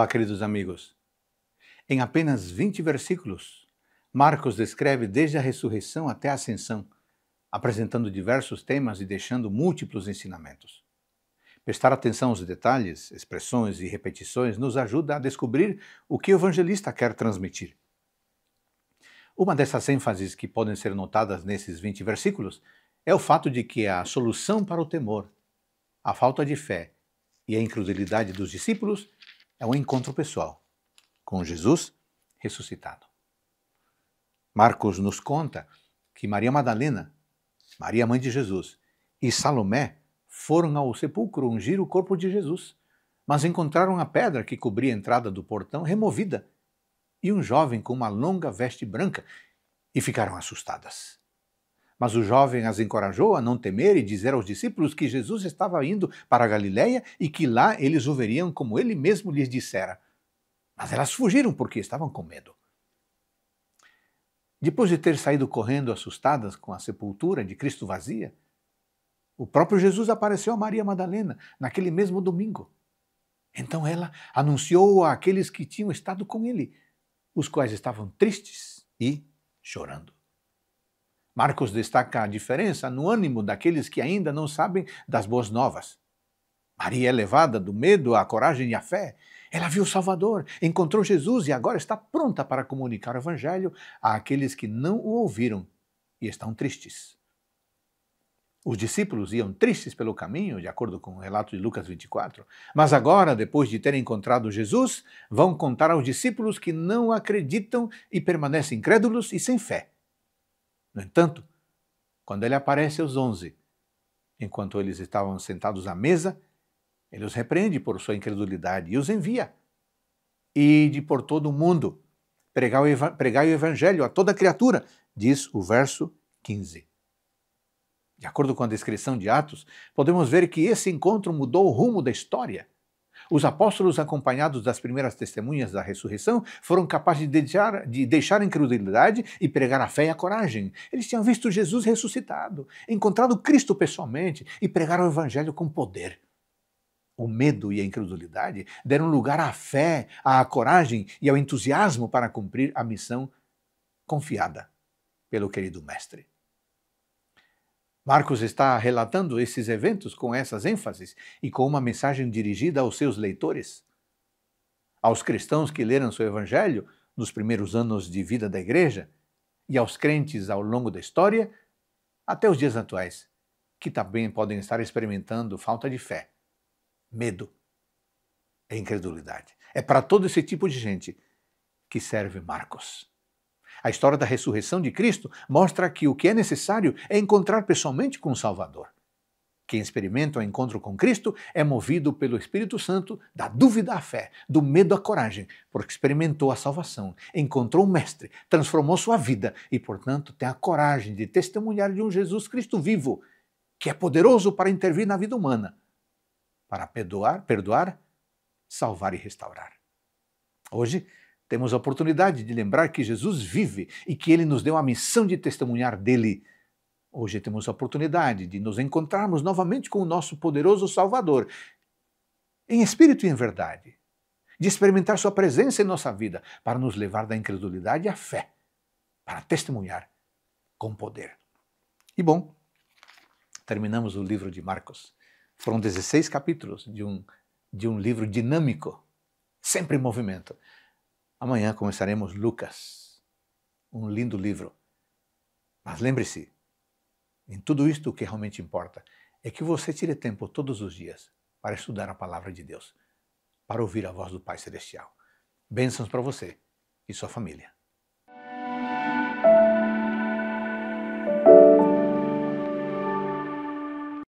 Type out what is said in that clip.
Olá, queridos amigos. Em apenas 20 versículos, Marcos descreve desde a ressurreição até a ascensão, apresentando diversos temas e deixando múltiplos ensinamentos. Prestar atenção aos detalhes, expressões e repetições nos ajuda a descobrir o que o evangelista quer transmitir. Uma dessas ênfases que podem ser notadas nesses 20 versículos é o fato de que é a solução para o temor, a falta de fé e a incredulidade dos discípulos é um encontro pessoal com Jesus ressuscitado. Marcos nos conta que Maria Madalena, Maria mãe de Jesus, e Salomé foram ao sepulcro ungir o corpo de Jesus, mas encontraram a pedra que cobria a entrada do portão removida e um jovem com uma longa veste branca e ficaram assustadas. Mas o jovem as encorajou a não temer e dizer aos discípulos que Jesus estava indo para a Galiléia e que lá eles o veriam como ele mesmo lhes dissera. Mas elas fugiram porque estavam com medo. Depois de ter saído correndo assustadas com a sepultura de Cristo vazia, o próprio Jesus apareceu a Maria Madalena naquele mesmo domingo. Então ela anunciou àqueles que tinham estado com ele, os quais estavam tristes e chorando. Marcos destaca a diferença no ânimo daqueles que ainda não sabem das boas novas. Maria é levada do medo à coragem e à fé. Ela viu o Salvador, encontrou Jesus e agora está pronta para comunicar o Evangelho àqueles que não o ouviram e estão tristes. Os discípulos iam tristes pelo caminho, de acordo com o relato de Lucas 24, mas agora, depois de terem encontrado Jesus, vão contar aos discípulos que não acreditam e permanecem crédulos e sem fé. No entanto, quando ele aparece aos onze, enquanto eles estavam sentados à mesa, ele os repreende por sua incredulidade e os envia. e de por todo o mundo, pregai o, pregai o evangelho a toda criatura, diz o verso 15. De acordo com a descrição de Atos, podemos ver que esse encontro mudou o rumo da história. Os apóstolos, acompanhados das primeiras testemunhas da ressurreição, foram capazes de deixar, de deixar a incredulidade e pregar a fé e a coragem. Eles tinham visto Jesus ressuscitado, encontrado Cristo pessoalmente e pregaram o Evangelho com poder. O medo e a incredulidade deram lugar à fé, à coragem e ao entusiasmo para cumprir a missão confiada pelo querido Mestre. Marcos está relatando esses eventos com essas ênfases e com uma mensagem dirigida aos seus leitores. Aos cristãos que leram seu evangelho nos primeiros anos de vida da igreja e aos crentes ao longo da história até os dias atuais, que também podem estar experimentando falta de fé, medo e incredulidade. É para todo esse tipo de gente que serve Marcos. A história da ressurreição de Cristo mostra que o que é necessário é encontrar pessoalmente com o Salvador. Quem experimenta o encontro com Cristo é movido pelo Espírito Santo da dúvida à fé, do medo à coragem, porque experimentou a salvação, encontrou o Mestre, transformou sua vida e, portanto, tem a coragem de testemunhar de um Jesus Cristo vivo, que é poderoso para intervir na vida humana, para perdoar, perdoar, salvar e restaurar. Hoje, temos a oportunidade de lembrar que Jesus vive e que ele nos deu a missão de testemunhar dele. Hoje temos a oportunidade de nos encontrarmos novamente com o nosso poderoso Salvador, em espírito e em verdade, de experimentar Sua presença em nossa vida para nos levar da incredulidade à fé, para testemunhar com poder. E bom, terminamos o livro de Marcos. Foram 16 capítulos de um, de um livro dinâmico, sempre em movimento. Amanhã começaremos Lucas, um lindo livro. Mas lembre-se, em tudo isto o que realmente importa é que você tire tempo todos os dias para estudar a palavra de Deus, para ouvir a voz do Pai Celestial. Bênçãos para você e sua família.